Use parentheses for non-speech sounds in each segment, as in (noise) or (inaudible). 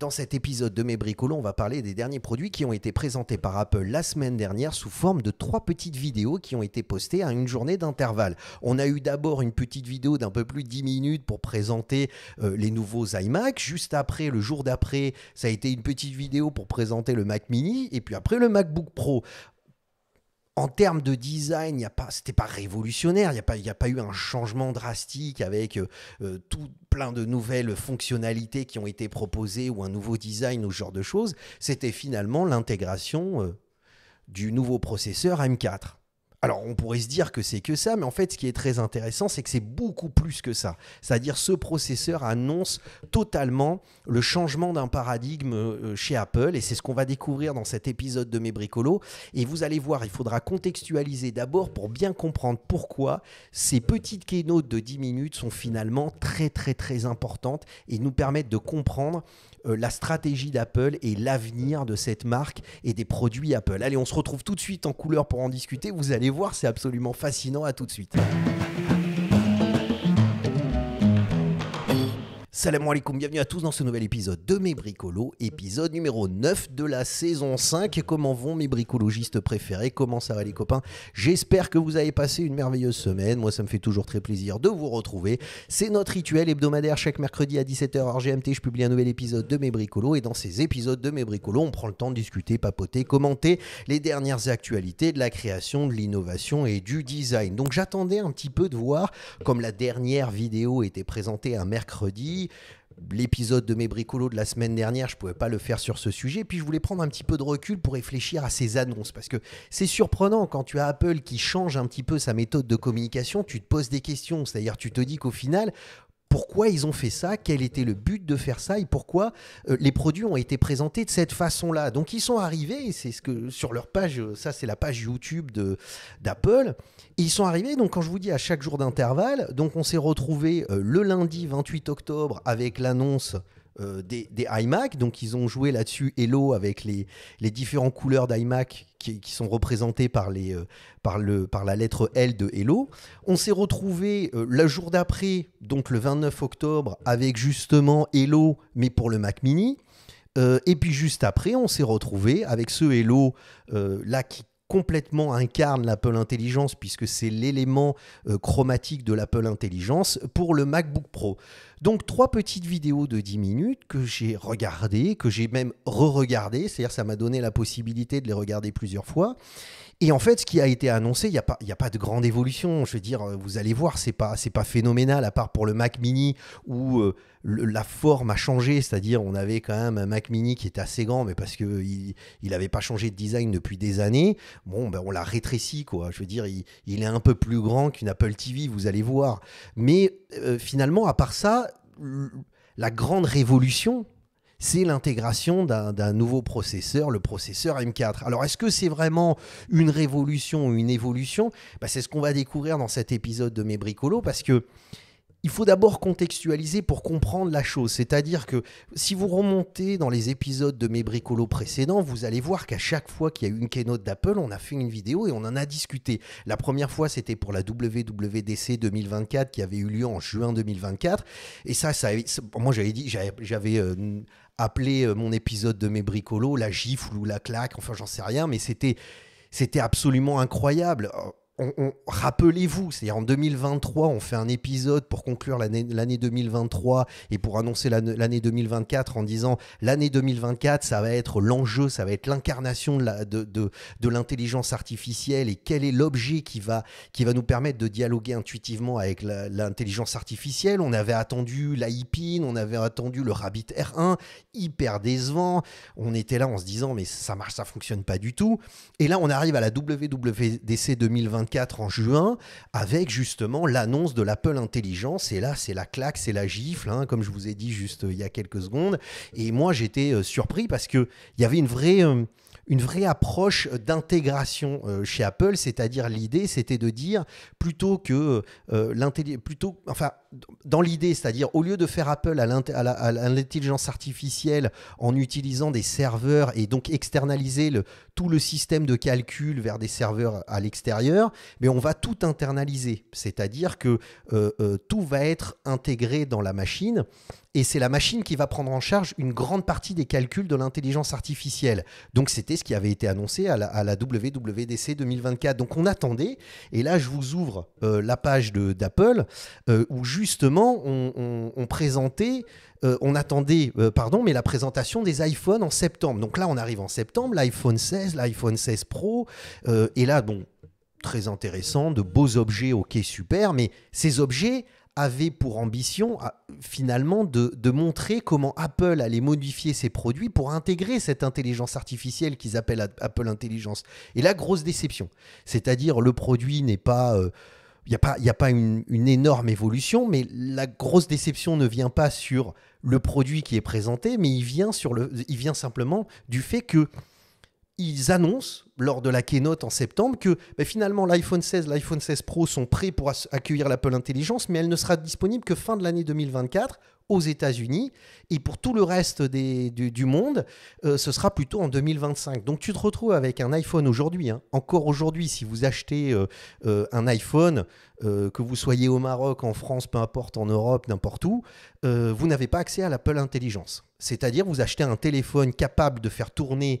Dans cet épisode de Mes bricolons, on va parler des derniers produits qui ont été présentés par Apple la semaine dernière sous forme de trois petites vidéos qui ont été postées à une journée d'intervalle. On a eu d'abord une petite vidéo d'un peu plus de 10 minutes pour présenter euh, les nouveaux iMac. Juste après, le jour d'après, ça a été une petite vidéo pour présenter le Mac mini et puis après le MacBook Pro en termes de design, ce n'était pas révolutionnaire, il n'y a, pas, a pas eu un changement drastique avec euh, euh, tout plein de nouvelles fonctionnalités qui ont été proposées ou un nouveau design ou ce genre de choses. C'était finalement l'intégration euh, du nouveau processeur M4. Alors on pourrait se dire que c'est que ça, mais en fait ce qui est très intéressant, c'est que c'est beaucoup plus que ça. C'est-à-dire ce processeur annonce totalement le changement d'un paradigme euh, chez Apple, et c'est ce qu'on va découvrir dans cet épisode de Mes Bricolos. Et vous allez voir, il faudra contextualiser d'abord pour bien comprendre pourquoi ces petites keynotes de 10 minutes sont finalement très très très importantes et nous permettent de comprendre euh, la stratégie d'Apple et l'avenir de cette marque et des produits Apple. Allez, on se retrouve tout de suite en couleur pour en discuter. Vous allez voir, c'est absolument fascinant. À tout de suite. Salam alaikum, bienvenue à tous dans ce nouvel épisode de Mes Bricolos, épisode numéro 9 de la saison 5. Comment vont mes bricologistes préférés Comment ça va les copains J'espère que vous avez passé une merveilleuse semaine. Moi, ça me fait toujours très plaisir de vous retrouver. C'est notre rituel hebdomadaire. Chaque mercredi à 17h RGMT. GMT, je publie un nouvel épisode de Mes Bricolos. Et dans ces épisodes de Mes Bricolos, on prend le temps de discuter, papoter, commenter les dernières actualités de la création, de l'innovation et du design. Donc j'attendais un petit peu de voir, comme la dernière vidéo était présentée un mercredi, L'épisode de mes bricolos de la semaine dernière, je ne pouvais pas le faire sur ce sujet. Puis je voulais prendre un petit peu de recul pour réfléchir à ces annonces. Parce que c'est surprenant quand tu as Apple qui change un petit peu sa méthode de communication, tu te poses des questions. C'est-à-dire, tu te dis qu'au final, pourquoi ils ont fait ça, quel était le but de faire ça et pourquoi euh, les produits ont été présentés de cette façon-là. Donc ils sont arrivés, c'est ce que sur leur page, euh, ça c'est la page YouTube de d'Apple, ils sont arrivés. Donc quand je vous dis à chaque jour d'intervalle, donc on s'est retrouvé euh, le lundi 28 octobre avec l'annonce euh, des, iMac. Donc, ils ont joué là-dessus Hello avec les, les différentes couleurs d'iMac qui, sont représentées par, les, euh, par, le, par la lettre L de Hello. On s'est retrouvé euh, le jour d'après, donc le 29 octobre, avec justement Hello, mais pour le Mac mini. et puis juste après, on s'est retrouvé avec ce Hello là qui complètement incarne l'Apple Intelligence puisque c'est l'élément euh, chromatique de l'Apple Intelligence pour le MacBook Pro. Donc trois petites vidéos de 10 minutes que j'ai regardées, que j'ai même re-regardées, c'est-à-dire ça m'a donné la possibilité de les regarder plusieurs fois. Et en fait, ce qui a été annoncé, il n'y a, pas, de grande évolution. Je veux dire, vous allez voir, c'est pas, pas phénoménal, à part pour le Mac Mini où euh, la forme a changé. C'est-à-dire, on avait quand même un Mac Mini qui était assez grand, mais parce qu'il n'avait pas changé de design depuis des années. Bon, ben, on l'a rétréci, quoi. Je veux dire, il, est un peu plus grand qu'une Apple TV, vous allez voir. Mais euh, finalement, à part ça, la grande révolution, c'est l'intégration d'un nouveau processeur, le processeur M4. Alors est-ce que c'est vraiment une révolution ou une évolution bah, C'est ce qu'on va découvrir dans cet épisode de Mes Bricolos parce que il faut d'abord contextualiser pour comprendre la chose. C'est-à-dire que si vous remontez dans les épisodes de mes bricolos précédents, vous allez voir qu'à chaque fois qu'il y a eu une keynote d'Apple, on a fait une vidéo et on en a discuté. La première fois, c'était pour la WWDC 2024 qui avait eu lieu en juin 2024. Et ça, ça moi j'avais dit, j'avais euh, appelé euh, mon épisode de mes bricolos la gifle ou la claque, enfin j'en sais rien, mais c'était absolument incroyable rappelez-vous, c'est-à-dire en 2023, on fait un épisode pour conclure l'année, 2023 et pour annoncer l'année, 2024 en disant l'année 2024, ça va être l'enjeu, ça va être l'incarnation de, l'intelligence artificielle et quel est l'objet qui va, qui va nous permettre de dialoguer intuitivement avec l'intelligence artificielle. On avait attendu la IPIN, on avait attendu le Rabbit R1, hyper décevant. On était là en se disant mais ça marche, ça fonctionne pas du tout. Et là, on arrive à la WWDC 2024 en juin, avec justement l'annonce de l'Apple Intelligence. Et là, c'est la claque, c'est la gifle, hein, comme je vous ai dit juste euh, il y a quelques secondes. Et moi, j'étais euh, surpris parce il y avait une vraie euh, une vraie approche d'intégration chez Apple, c'est-à-dire l'idée, c'était de dire plutôt que l'intelligence. plutôt, enfin dans l'idée, c'est-à-dire au lieu de faire appel à l'intelligence artificielle en utilisant des serveurs et donc externaliser le, tout le système de calcul vers des serveurs à l'extérieur, mais on va tout internaliser, c'est-à-dire que euh, euh, tout va être intégré dans la machine et c'est la machine qui va prendre en charge une grande partie des calculs de l'intelligence artificielle. Donc c'était ce qui avait été annoncé à la, WWDC 2024. Donc on attendait, et là je vous ouvre euh, la page d'Apple où je justement, on, présentait, euh, on attendait, euh, pardon, mais la présentation des iPhones en septembre. Donc là, on arrive en septembre, l'iPhone 16, l'iPhone 16 Pro, euh, et là, bon, très intéressant, de beaux objets, ok, super, mais ces objets avaient pour ambition finalement de, montrer comment Apple allait modifier ses produits pour intégrer cette intelligence artificielle qu'ils appellent Apple Intelligence. Et là, grosse déception. C'est-à-dire le produit n'est pas il n'y a pas, une, énorme évolution, mais la grosse déception ne vient pas sur le produit qui est présenté, mais il vient, sur le, il vient simplement du fait que ils annoncent lors de la keynote en septembre que bah, finalement l'iPhone 16, l'iPhone 16 Pro sont prêts pour accueillir l'Apple Intelligence, mais elle ne sera disponible que fin de l'année 2024 aux États-Unis. Et pour tout le reste des, du, monde, euh, ce sera plutôt en 2025. Donc tu te retrouves avec un iPhone aujourd'hui. Hein. Encore aujourd'hui, si vous achetez euh, euh, un iPhone, que vous soyez au Maroc, en France, peu importe, en Europe, n'importe où, vous n'avez pas accès à l'Apple Intelligence. C'est-à-dire, vous achetez un téléphone capable de faire tourner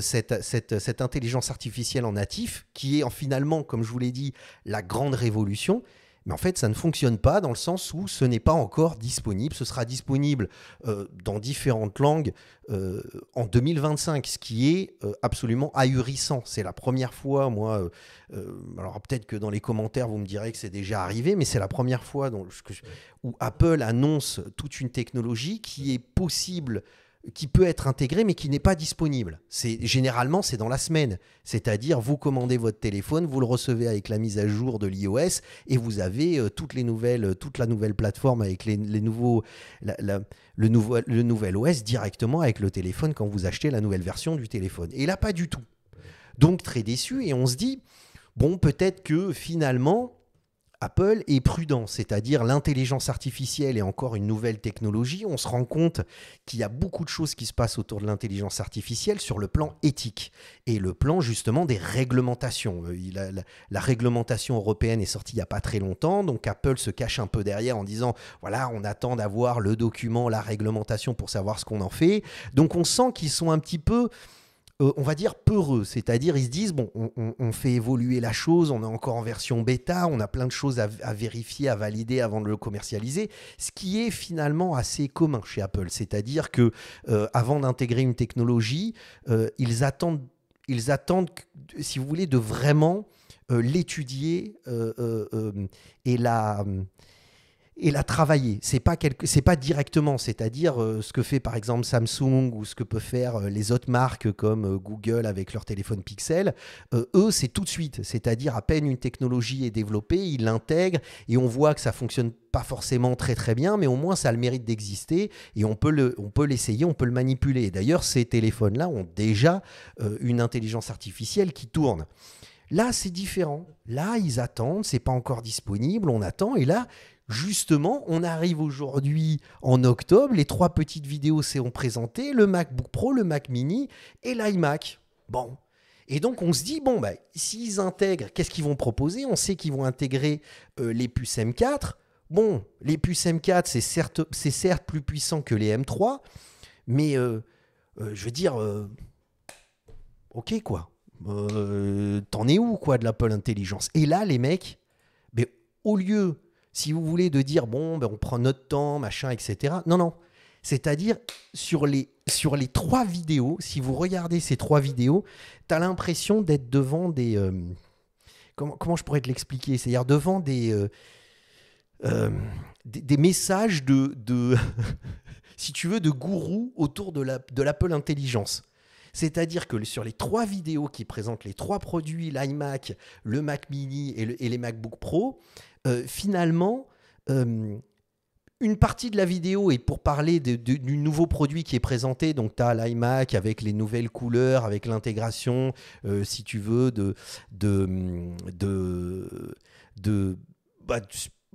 cette, cette intelligence artificielle en natif, qui est en, finalement, comme je vous l'ai dit, la grande révolution. Mais en fait, ça ne fonctionne pas dans le sens où ce n'est pas encore disponible. Ce sera disponible euh, dans différentes langues euh, en 2025, ce qui est euh, absolument ahurissant. C'est la première fois, moi, alors peut-être que dans les commentaires, vous me direz que c'est déjà arrivé, mais c'est la première fois où Apple annonce toute une technologie qui est possible qui peut être intégré mais qui n'est pas disponible. C'est généralement c'est dans la semaine, c'est-à-dire vous commandez votre téléphone, vous le recevez avec la mise à jour de l'iOS et vous avez euh, toutes les nouvelles, euh, toute la nouvelle plateforme avec les, nouveaux, le, nouveau, le nouvel OS directement avec le téléphone quand vous achetez la nouvelle version du téléphone. Et là pas du tout. Donc très déçu et on se dit bon peut-être que finalement Apple est prudent, c'est-à-dire l'intelligence artificielle est encore une nouvelle technologie. On se rend compte qu'il y a beaucoup de choses qui se passent autour de l'intelligence artificielle sur le plan éthique et le plan justement des réglementations. Euh, la, réglementation européenne est sortie il n'y a pas très longtemps, donc Apple se cache un peu derrière en disant voilà, on attend d'avoir le document, la réglementation pour savoir ce qu'on en fait. Donc on sent qu'ils sont un petit peu euh, on va dire, peureux. C'est-à-dire, ils se disent, bon, on, fait évoluer la chose, on est encore en version bêta, on a plein de choses à, vérifier, à valider avant de le commercialiser, ce qui est finalement assez commun chez Apple. C'est-à-dire que euh, avant d'intégrer une technologie, euh, ils attendent, ils attendent, si vous voulez, de vraiment l'étudier et la et la travailler. C'est pas quelque, c'est pas directement, c'est-à-dire euh, ce que fait par exemple Samsung ou ce que peut faire euh, les autres marques comme euh, Google avec leur téléphone Pixel. eux, c'est tout de suite, c'est-à-dire à peine une technologie est développée, ils l'intègrent et on voit que ça fonctionne pas forcément très très bien, mais au moins ça a le mérite d'exister et on peut le, on peut l'essayer, on peut le manipuler. D'ailleurs, ces téléphones-là ont déjà une intelligence artificielle qui tourne. Là, c'est différent. Là, ils attendent, c'est pas encore disponible, on attend. Et là, justement, on arrive aujourd'hui en octobre, les trois petites vidéos seront présentées, le MacBook Pro, le Mac Mini et l'iMac. Bon. Et donc on se dit, bon, bah, s'ils intègrent, qu'est-ce qu'ils vont proposer On sait qu'ils vont intégrer euh, les puces M4. Bon, les puces M4, c'est certes, certes, plus puissant que les M3, mais euh, euh, je veux dire, ok quoi. T'en es où quoi de l'Apple Intelligence Et là, les mecs, mais au lieu si vous voulez, de dire, bon, ben, on prend notre temps, machin, etc. Non, non. C'est-à-dire, sur les, sur les trois vidéos, si vous regardez ces trois vidéos, tu as l'impression d'être devant des... Euh, comment, comment, je pourrais te l'expliquer C'est-à-dire devant des, euh, euh, des, messages de, (laughs) si tu veux, de gourou autour de l'Apple Intelligence. C'est-à-dire que sur les trois vidéos qui présentent les trois produits, l'iMac, le Mac Mini et, et les MacBook Pro, euh, finalement, euh, une partie de la vidéo est pour parler du nouveau produit qui est présenté. Donc, tu as l'iMac avec les nouvelles couleurs, avec l'intégration, euh, si tu veux, de. Bah,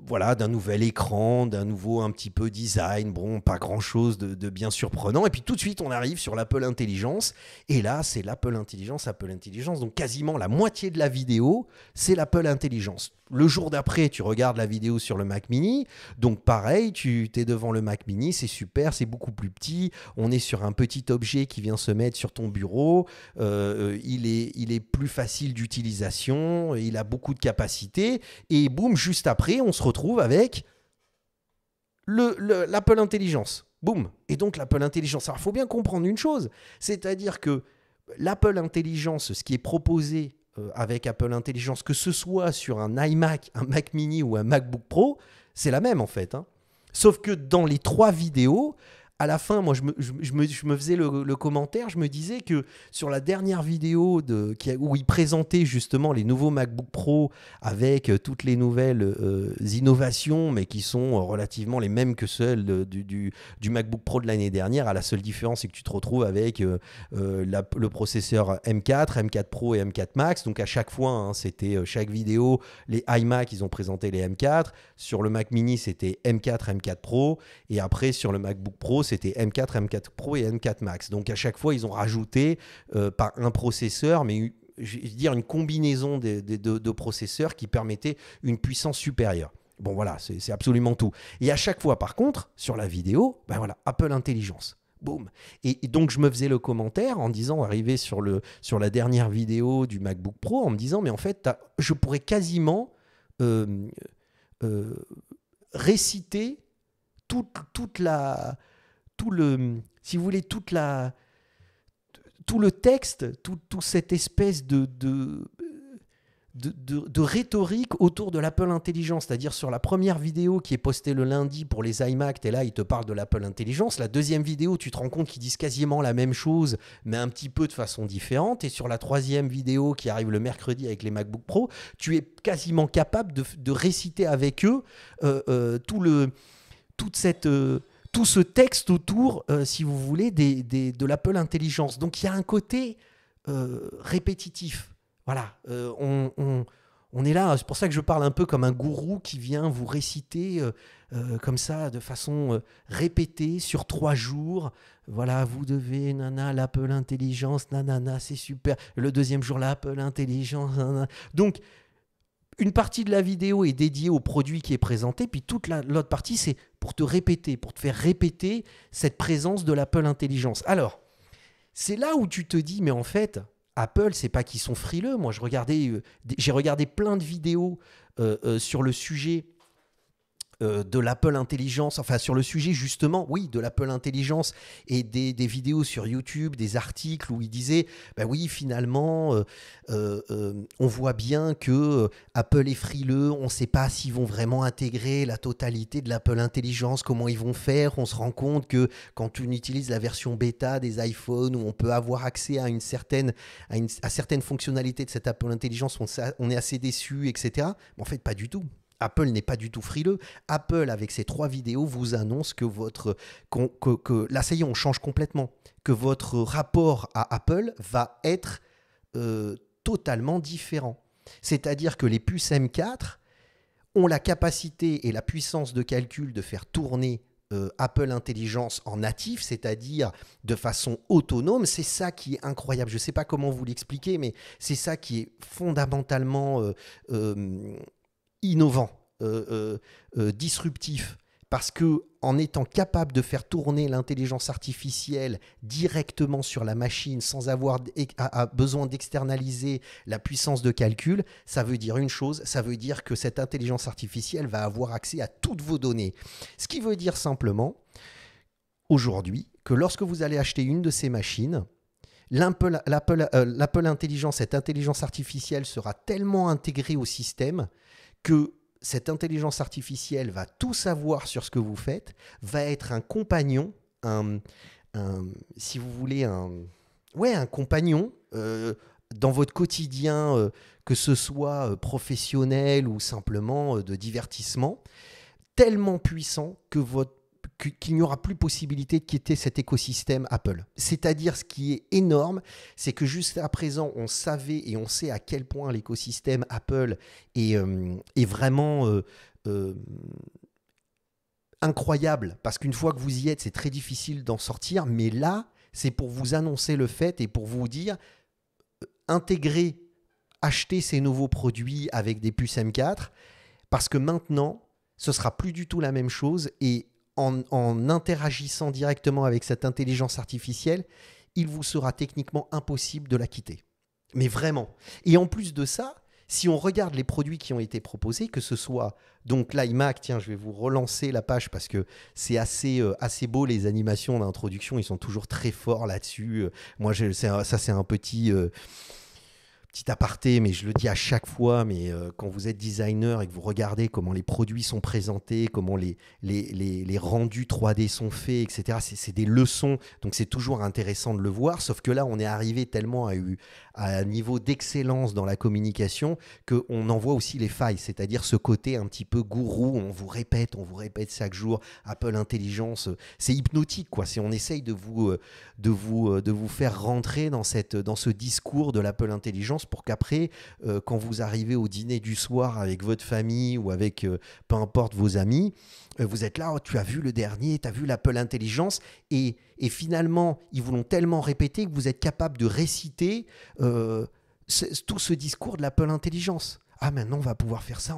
voilà, d'un nouvel écran, d'un nouveau un petit peu design, bon, pas grand-chose de, de, bien surprenant. Et puis tout de suite, on arrive sur l'Apple Intelligence. Et là, c'est l'Apple Intelligence, Apple Intelligence. Donc quasiment la moitié de la vidéo, c'est l'Apple Intelligence. Le jour d'après, tu regardes la vidéo sur le Mac mini. Donc pareil, tu es devant le Mac mini, c'est super, c'est beaucoup plus petit. On est sur un petit objet qui vient se mettre sur ton bureau. Euh, euh, il, est, il est plus facile d'utilisation, il a beaucoup de capacités. Et boum, juste après, on se retrouve avec l'Apple Intelligence. Boum. Et donc l'Apple Intelligence. Alors il faut bien comprendre une chose, c'est-à-dire que l'Apple Intelligence, ce qui est proposé euh, avec Apple Intelligence, que ce soit sur un iMac, un Mac mini ou un MacBook Pro, c'est la même en fait. Hein. Sauf que dans les trois vidéos, à la fin, moi, je me, faisais le, commentaire, je me disais que sur la dernière vidéo de, où il présentait justement les nouveaux MacBook Pro avec euh, toutes les nouvelles euh, innovations, mais qui sont euh, relativement les mêmes que celles du, MacBook Pro de l'année dernière, à la seule différence, c'est que tu te retrouves avec le processeur M4, M4 Pro et M4 Max. Donc à chaque fois, hein, c'était chaque vidéo, les iMac, ils ont présenté les M4. Sur le Mac Mini, c'était M4, M4 Pro. Et après, sur le MacBook Pro, c'était M4, M4 Pro et M4 Max. Donc à chaque fois, ils ont rajouté, euh, pas un processeur, mais je dire, une combinaison de, de, processeurs qui permettait une puissance supérieure. Bon voilà, c'est absolument tout. Et à chaque fois, par contre, sur la vidéo, ben voilà, Apple Intelligence. Boum. Et, donc je me faisais le commentaire en disant, arrivé sur, le, sur la dernière vidéo du MacBook Pro, en me disant, mais en fait, je pourrais quasiment euh, euh, réciter toute, toute la, tout le, si vous voulez, toute la, tout le texte, toute cette espèce de, de rhétorique autour de l'Apple Intelligence, c'est-à-dire sur la première vidéo qui est postée le lundi pour les iMac, et là, ils te parlent de l'Apple Intelligence. La deuxième vidéo, tu te rends compte qu'ils disent quasiment la même chose, mais un petit peu de façon différente. Et sur la troisième vidéo qui arrive le mercredi avec les MacBook Pro, tu es quasiment capable de, réciter avec eux euh, euh, tout le, toute cette... Euh, tout ce texte autour, euh, si vous voulez, de l'Apple Intelligence. Donc il y a un côté euh, répétitif. Voilà, euh, on, est là. C'est pour ça que je parle un peu comme un gourou qui vient vous réciter comme ça, de façon répétée, sur trois jours. Voilà, vous devez, nana, l'Apple Intelligence, nanana, c'est super. Le deuxième jour, l'Apple Intelligence. Nanana. Donc, une partie de la vidéo est dédiée au produit qui est présenté, puis toute l'autre partie, c'est pour te répéter, pour te faire répéter cette présence de l'Apple Intelligence. Alors, c'est là où tu te dis, mais en fait, Apple, c'est pas qu'ils sont frileux. Moi, euh, j'ai regardé plein de vidéos euh, euh, sur le sujet euh, de l'Apple Intelligence, enfin sur le sujet justement, oui, de l'Apple Intelligence et des, vidéos sur YouTube, des articles où il disait, ben oui, finalement, euh, euh, on voit bien que Apple est frileux, on ne sait pas s'ils vont vraiment intégrer la totalité de l'Apple Intelligence, comment ils vont faire, on se rend compte que quand on utilise la version bêta des iPhones, où on peut avoir accès à une certaine, à, certaines fonctionnalités de cette Apple Intelligence, on, on est assez déçu, etc. Mais en fait, pas du tout. Apple n'est pas du tout frileux. Apple, avec ses trois vidéos, vous annonce que votre. on change complètement. Que votre rapport à Apple va être euh, totalement différent. C'est-à-dire que les puces M4 ont la capacité et la puissance de calcul de faire tourner euh, Apple Intelligence en natif, c'est-à-dire de façon autonome. C'est ça qui est incroyable. Je ne sais pas comment vous l'expliquer, mais c'est ça qui est fondamentalement euh, innovant, euh, euh, euh, disruptif, parce que en étant capable de faire tourner l'intelligence artificielle directement sur la machine sans avoir besoin d'externaliser la puissance de calcul, ça veut dire une chose, ça veut dire que cette intelligence artificielle va avoir accès à toutes vos données. Ce qui veut dire simplement, aujourd'hui, que lorsque vous allez acheter une de ces machines, l'Apple Intelligence, cette intelligence artificielle sera tellement intégrée au système que cette intelligence artificielle va tout savoir sur ce que vous faites, va être un compagnon, un, si vous voulez, un, ouais, un compagnon euh, dans votre quotidien, euh, que ce soit euh, professionnel ou simplement de divertissement, tellement puissant que votre qu'il n'y aura plus possibilité de quitter cet écosystème Apple. C'est-à-dire ce qui est énorme, c'est que jusqu'à présent, on savait et on sait à quel point l'écosystème Apple est, euh, vraiment... Euh, euh, incroyable, parce qu'une fois que vous y êtes, c'est très difficile d'en sortir, mais là, c'est pour vous annoncer le fait et pour vous dire, intégrer, acheter ces nouveaux produits avec des puces M4, parce que maintenant, ce sera plus du tout la même chose et en, interagissant directement avec cette intelligence artificielle, il vous sera techniquement impossible de la quitter. Mais vraiment. Et en plus de ça, si on regarde les produits qui ont été proposés, que ce soit donc l'iMac, tiens, je vais vous relancer la page parce que c'est assez, euh, assez beau les animations d'introduction, ils sont toujours très forts là-dessus. Euh, moi, je, ça c'est un petit... Euh, petit aparté, mais je le dis à chaque fois, mais euh, quand vous êtes designer et que vous regardez comment les produits sont présentés, comment les, les, les, rendus 3D sont faits, etc., c'est des leçons. Donc c'est toujours intéressant de le voir, sauf que là, on est arrivé tellement à, à un niveau d'excellence dans la communication qu'on en voit aussi les failles, c'est-à-dire ce côté un petit peu gourou, on vous répète, on vous répète chaque jour, Apple Intelligence, euh, c'est hypnotique, quoi. On essaye de vous, euh, de, vous, de vous faire rentrer dans, cette, dans ce discours de l'Apple Intelligence pour qu'après, euh, quand vous arrivez au dîner du soir avec votre famille ou avec euh, peu importe vos amis, euh, vous êtes là, oh, tu as vu le dernier, tu as vu l'Apple Intelligence, et, et, finalement, ils vous tellement répéter que vous êtes capable de réciter tout ce discours de l'Apple Intelligence. Ah, maintenant, on va pouvoir faire ça.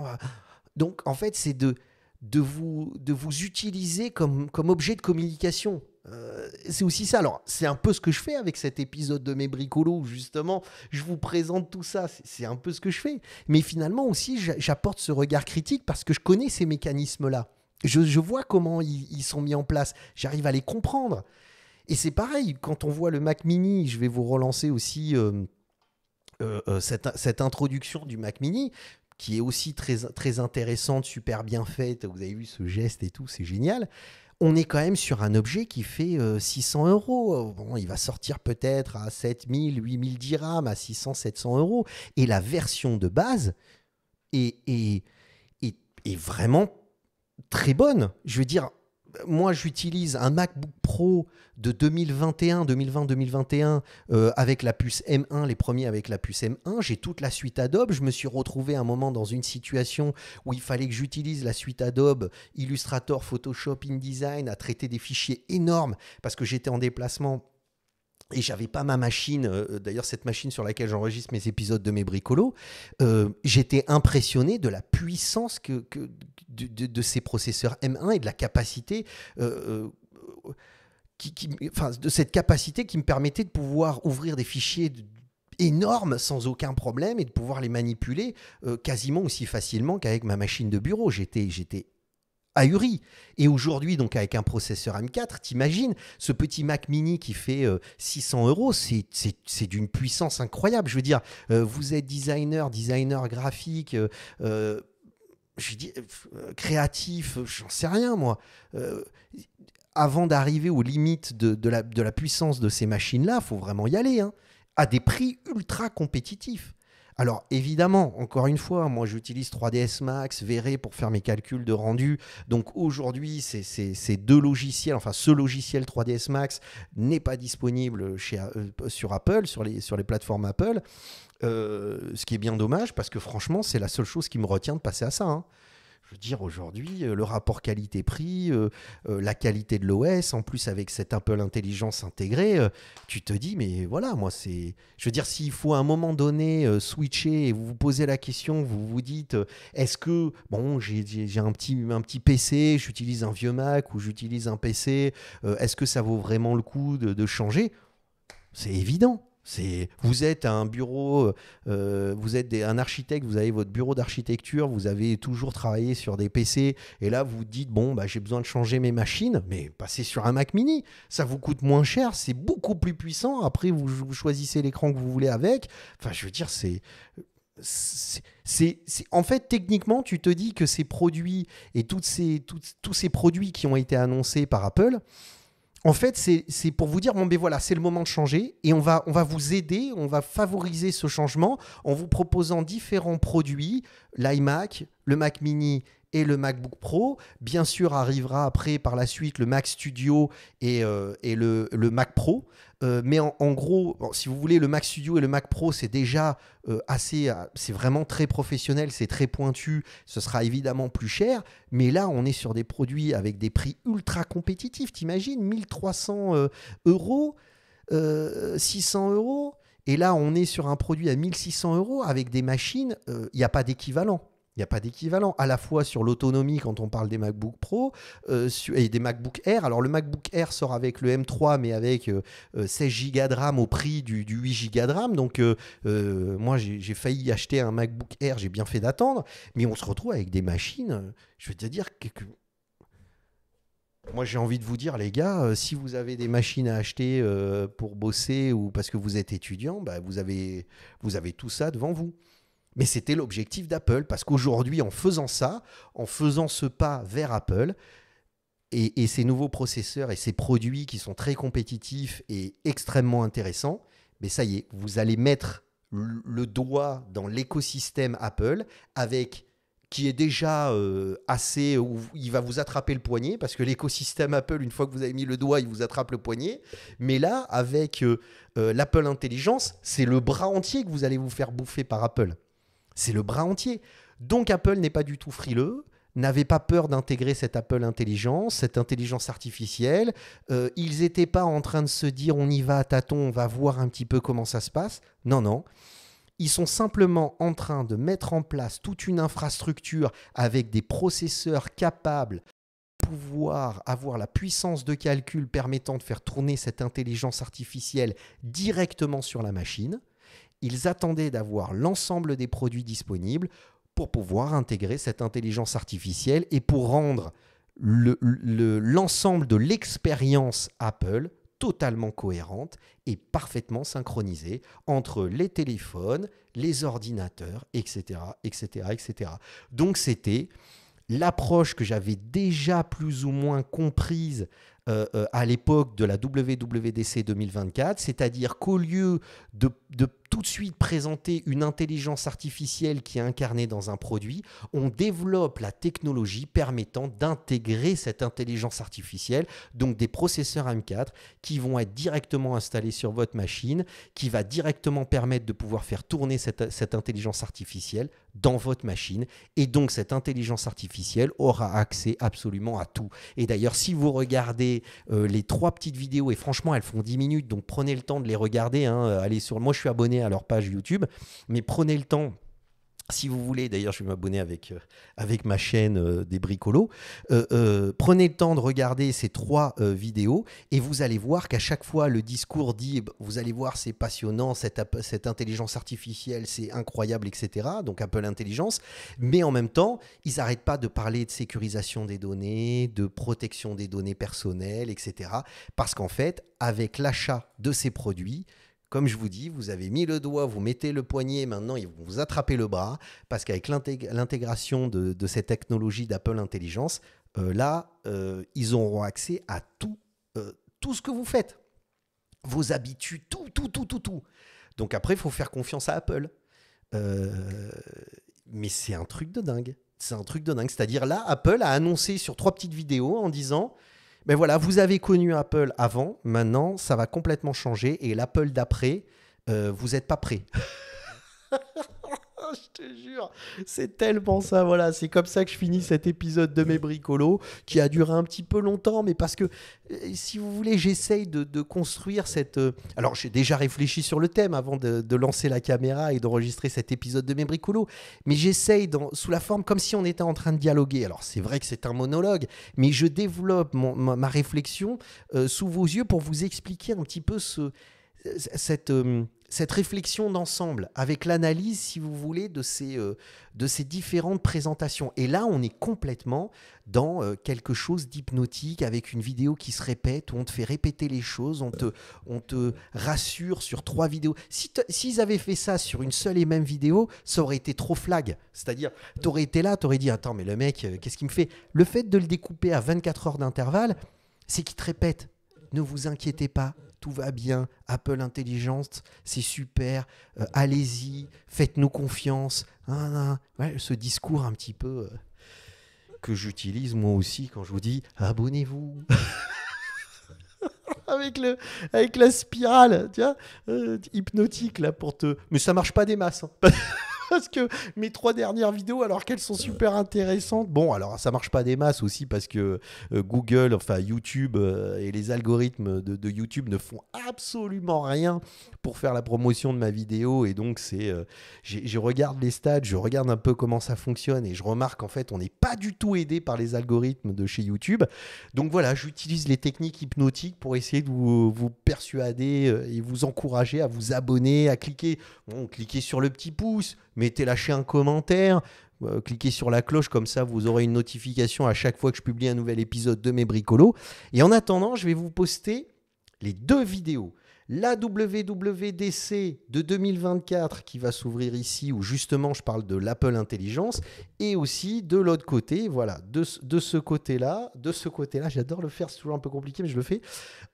Donc, en fait, c'est de, de, vous, de vous utiliser comme, comme objet de communication. Euh, c'est aussi ça. Alors, c'est un peu ce que je fais avec cet épisode de mes bricolos, justement, je vous présente tout ça. C'est un peu ce que je fais. Mais finalement aussi, j'apporte ce regard critique parce que je connais ces mécanismes-là. Je, vois comment ils, sont mis en place. J'arrive à les comprendre. Et c'est pareil, quand on voit le Mac Mini, je vais vous relancer aussi euh, euh, cette, introduction du Mac Mini, qui est aussi très, très intéressante, super bien faite. Vous avez vu ce geste et tout, c'est génial on est quand même sur un objet qui fait 600 euh, euros. il va sortir peut-être à 7000, 8000 dirhams, à 600, 700 euros. Et la version de base est vraiment très bonne. Je veux dire, moi, j'utilise un MacBook de 2021, 2020, 2021 avec la puce M1, les premiers avec la puce M1, j'ai toute la suite Adobe. Je me suis retrouvé un moment dans une situation où il fallait que j'utilise la suite Adobe, Illustrator, Photoshop, InDesign, à traiter des fichiers énormes parce que j'étais en déplacement et j'avais pas ma machine, euh, d'ailleurs cette machine sur laquelle j'enregistre mes épisodes de mes bricolos, euh, j'étais impressionné de la puissance que, de, ces processeurs M1 et de la capacité. Euh, de cette capacité qui me permettait de pouvoir ouvrir des fichiers énormes sans aucun problème et de pouvoir les manipuler euh, quasiment aussi facilement qu'avec ma machine de bureau. J'étais, j'étais ahuri. Et aujourd'hui, donc avec un processeur M4, t'imagines, ce petit Mac mini qui fait 600 euh, euros, c'est, d'une puissance incroyable. Je veux dire, euh, vous êtes designer, designer graphique. je créatif, j'en sais rien moi avant d'arriver aux limites de, la, puissance de ces machines-là, faut vraiment y aller, hein, à des prix ultra compétitifs. Alors évidemment, encore une fois, moi j'utilise 3ds Max, verrez pour faire mes calculs de rendu. Donc aujourd'hui, ces deux logiciels, enfin ce logiciel 3ds Max n'est pas disponible euh, euh, sur Apple, sur les, sur plateformes Apple. Euh, ce qui est bien dommage parce que franchement, c'est la seule chose qui me retient de passer à ça. Hein. Je dire, aujourd'hui, euh, le rapport qualité-prix, euh, euh, la qualité de l'OS, en plus avec cette Apple Intelligence intégrée, tu te dis, mais voilà, moi, c'est. Je veux dire, s'il faut à un moment donné switcher et vous vous posez la question, vous vous dites, est-ce que, bon, j'ai un petit, un petit PC, j'utilise un vieux Mac ou j'utilise un PC, est-ce que ça vaut vraiment le coup de changer C'est évident vous êtes un bureau, euh, euh, vous êtes un architecte, vous avez votre bureau d'architecture, vous avez toujours travaillé sur des PC, et là vous dites bon bah j'ai besoin de changer mes machines, mais passez sur un Mac Mini, ça vous coûte moins cher, c'est beaucoup plus puissant. Après vous, choisissez l'écran que vous voulez avec. Enfin je veux dire c'est c'est, en fait techniquement tu te dis que ces produits et toutes ces, toutes, tous ces produits qui ont été annoncés par Apple en fait, c'est pour vous dire, bon, ben voilà, c'est le moment de changer et on va, on va vous aider, on va favoriser ce changement en vous proposant différents produits, l'iMac, le Mac mini et le MacBook Pro. Bien sûr, arrivera après par la suite le Mac Studio et, euh, le, Mac Pro. Euh, mais en, gros, si vous voulez, le Mac Studio et le Mac Pro, c'est déjà euh, assez, c'est vraiment très professionnel, c'est très pointu, ce sera évidemment plus cher, mais là, on est sur des produits avec des prix ultra compétitifs, t'imagines, 1300 euros, 600 euros, et là, on est sur un produit à 1600 euros avec des machines, il n'y a pas d'équivalent il n'y a pas d'équivalent, à la fois sur l'autonomie quand on parle des MacBook Pro euh, et des MacBook Air. Alors le MacBook Air sort avec le M3 mais avec 16 euh, euh, Go de RAM au prix du, 8 Go de RAM. Donc moi j'ai failli acheter un MacBook Air, j'ai bien fait d'attendre, mais on se retrouve avec des machines, je veux dire que... Moi, j'ai envie de vous dire, les gars, si vous avez des machines à acheter pour bosser ou parce que vous êtes étudiant, bah, vous, avez, vous avez tout ça devant vous. Mais c'était l'objectif d'Apple, parce qu'aujourd'hui, en faisant ça, en faisant ce pas vers Apple, et, et, ces nouveaux processeurs et ces produits qui sont très compétitifs et extrêmement intéressants, mais ça y est, vous allez mettre le doigt dans l'écosystème Apple avec qui est déjà euh, assez il va vous attraper le poignet parce que l'écosystème Apple une fois que vous avez mis le doigt il vous attrape le poignet mais là avec euh, euh, l'Apple Intelligence c'est le bras entier que vous allez vous faire bouffer par Apple c'est le bras entier. Donc Apple n'est pas du tout frileux, n'avait pas peur d'intégrer cette Apple intelligence, cette intelligence artificielle. Euh, ils n'étaient pas en train de se dire on y va à tâtons, on va voir un petit peu comment ça se passe. Non, non. Ils sont simplement en train de mettre en place toute une infrastructure avec des processeurs capables pouvoir avoir la puissance de calcul permettant de faire tourner cette intelligence artificielle directement sur la machine. Ils attendaient d'avoir l'ensemble des produits disponibles pour pouvoir intégrer cette intelligence artificielle et pour rendre l'ensemble de l'expérience Apple totalement cohérente et parfaitement synchronisée entre les téléphones, les ordinateurs, etc. etc., etc. Donc c'était l'approche que j'avais déjà plus ou moins comprise euh, euh, à l'époque de la WWDC 2024, c'est-à-dire qu'au lieu de tout de suite présenter une intelligence artificielle qui est incarnée dans un produit, on développe la technologie permettant d'intégrer cette intelligence artificielle, donc des processeurs M4 qui vont être directement installés sur votre machine, qui va directement permettre de pouvoir faire tourner cette, intelligence artificielle dans votre machine. Et donc cette intelligence artificielle aura accès absolument à tout. Et d'ailleurs, si vous regardez euh, les trois petites vidéos, et franchement, elles font 10 minutes, donc prenez le temps de les regarder. Hein, euh, allez sur, moi je suis abonné à leur page YouTube. Mais prenez le temps. Si vous voulez, d'ailleurs, je vais m'abonner avec, euh, avec ma chaîne euh, des bricolos. Euh, prenez le temps de regarder ces trois vidéos et vous allez voir qu'à chaque fois, le discours dit eh ben, vous allez voir, c'est passionnant, cette, intelligence artificielle, c'est incroyable, etc. Donc, Apple Intelligence. Mais en même temps, ils n'arrêtent pas de parler de sécurisation des données, de protection des données personnelles, etc. Parce qu'en fait, avec l'achat de ces produits, comme je vous dis, vous avez mis le doigt, vous mettez le poignet, maintenant ils vont vous attraper le bras, parce qu'avec l'intégration de, cette technologie d'Apple Intelligence, euh, là, euh, ils auront accès à tout, euh, tout ce que vous faites, vos habitudes, tout, tout, tout, tout, tout. Donc après, il faut faire confiance à Apple. mais c'est un truc de dingue. C'est un truc de dingue. C'est-à-dire là, Apple a annoncé sur trois petites vidéos en disant mais voilà, vous avez connu Apple avant, maintenant ça va complètement changer et l'Apple d'après, euh, vous n'êtes pas prêt. (laughs) Oh, je te jure, c'est tellement ça. Voilà, c'est comme ça que je finis cet épisode de mes bricolos qui a duré un petit peu longtemps, mais parce que euh, si vous voulez, j'essaye de, construire cette. Euh, alors, j'ai déjà réfléchi sur le thème avant de, lancer la caméra et d'enregistrer cet épisode de mes bricolos, mais j'essaye sous la forme comme si on était en train de dialoguer. Alors, c'est vrai que c'est un monologue, mais je développe ma, réflexion euh, sous vos yeux pour vous expliquer un petit peu ce euh, cette, réflexion d'ensemble, avec l'analyse, si vous voulez, de ces, euh, différentes présentations. Et là, on est complètement dans euh, quelque chose d'hypnotique, avec une vidéo qui se répète, où on te fait répéter les choses, on te, rassure sur trois vidéos. S'ils avaient fait ça sur une seule et même vidéo, ça aurait été trop flag. C'est-à-dire, tu aurais été là, tu aurais dit, attends, mais le mec, qu'est-ce qu'il me fait Le fait de le découper à 24 heures d'intervalle, c'est qu'il te répète, ne vous inquiétez pas, tout va bien, Apple Intelligence, c'est super, euh, allez-y, faites-nous confiance. Hein, hein, hein. ce discours un petit peu euh, que j'utilise moi aussi quand je vous dis abonnez-vous. (laughs) avec, le, avec la spirale, tiens, euh, hypnotique là pour te. Mais ça marche pas des masses. (laughs) parce que mes trois dernières vidéos, alors qu'elles sont super intéressantes, bon, alors ça marche pas des masses aussi parce que euh, Google, enfin YouTube euh, et les algorithmes de, YouTube ne font absolument rien pour faire la promotion de ma vidéo. Et donc, c'est, euh, je regarde les stats, je regarde un peu comment ça fonctionne et je remarque en fait, on n'est pas du tout aidé par les algorithmes de chez YouTube. Donc voilà, j'utilise les techniques hypnotiques pour essayer de vous, persuader et vous encourager à vous abonner, à cliquer. Bon, cliquez sur le petit pouce, mettez, lâché un commentaire, euh, cliquez sur la cloche, comme ça vous aurez une notification à chaque fois que je publie un nouvel épisode de mes bricolos. Et en attendant, je vais vous poster les deux vidéos. La WWDC de 2024 qui va s'ouvrir ici, où justement je parle de l'Apple Intelligence, et aussi de l'autre côté, voilà, de, ce côté-là, de ce côté-là, j'adore le faire, c'est toujours un peu compliqué, mais je le fais.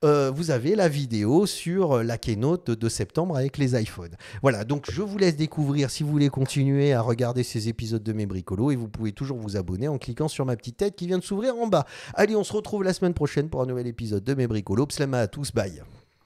Euh, vous avez la vidéo sur la keynote de septembre avec les iPhones. Voilà, donc je vous laisse découvrir si vous voulez continuer à regarder ces épisodes de mes bricolos, et vous pouvez toujours vous abonner en cliquant sur ma petite tête qui vient de s'ouvrir en bas. Allez, on se retrouve la semaine prochaine pour un nouvel épisode de mes bricolos. Pslama à tous, bye.